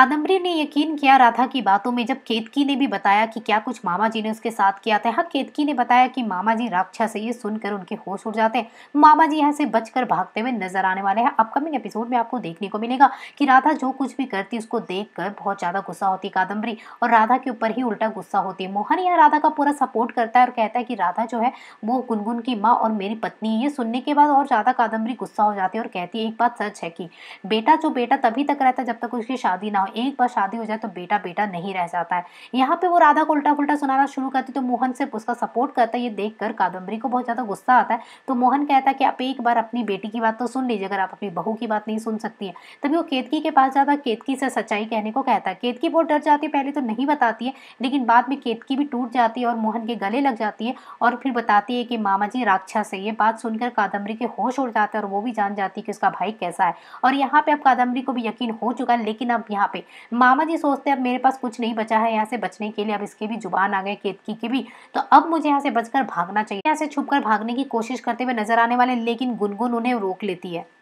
कादम्बरी ने यकीन किया राधा की बातों में जब केतकी ने भी बताया कि क्या कुछ मामा जी ने उसके साथ किया था हाँ केतकी ने बताया कि मामा जी राक्षा से ये सुनकर उनके होश उड़ जाते हैं मामा जी यहाँ से बचकर भागते हुए नजर आने वाले हैं अपकमिंग एपिसोड में आपको देखने को मिलेगा कि राधा जो कुछ भी करती उसको देख कर बहुत ज़्यादा गुस्सा होती कादम्बरी और राधा के ऊपर ही उल्टा गुस्सा होती है मोहन यहाँ राधा का पूरा सपोर्ट करता है और कहता है कि राधा जो है वो गुनगुन की माँ और मेरी पत्नी है ये सुनने के बाद और ज़्यादा कादम्बरी गुस्सा हो जाती है और कहती है एक बात सच है कि बेटा जो बेटा तभी तक रहता है जब तक उसकी शादी ना हो और एक बार शादी हो जाए तो बेटा बेटा नहीं रह जाता है यहाँ पे वो राधा को उल्टा पुलटा सुनाना शुरू करती तो मोहन सिर्फ उसका सपोर्ट करता है ये देख कर कादम्बरी को बहुत ज़्यादा गुस्सा आता है तो मोहन कहता है कि आप एक बार अपनी बेटी की बात तो सुन लीजिए अगर आप अपनी बहू की बात नहीं सुन सकती है तभी वो केतकी के पास जाता केतकी से सच्चाई कहने को कहता है केतकी बहुत डर जाती है पहले तो नहीं बताती है लेकिन बाद में केतकी भी टूट जाती है और मोहन के गले लग जाती है और फिर बताती है कि मामा जी राक्षस है ये बात सुनकर कादम्बरी के होश उड़ जाते हैं और वो भी जान जाती है कि उसका भाई कैसा है और यहाँ पे अब कादम्बरी को भी यकीन हो चुका है लेकिन अब यहाँ पे पे मामा जी सोचते हैं अब मेरे पास कुछ नहीं बचा है यहाँ से बचने के लिए अब इसके भी जुबान आ गए केतकी के भी तो अब मुझे यहाँ से बचकर भागना चाहिए यहाँ से छुप भागने की कोशिश करते हुए नजर आने वाले लेकिन गुनगुन उन्हें रोक लेती है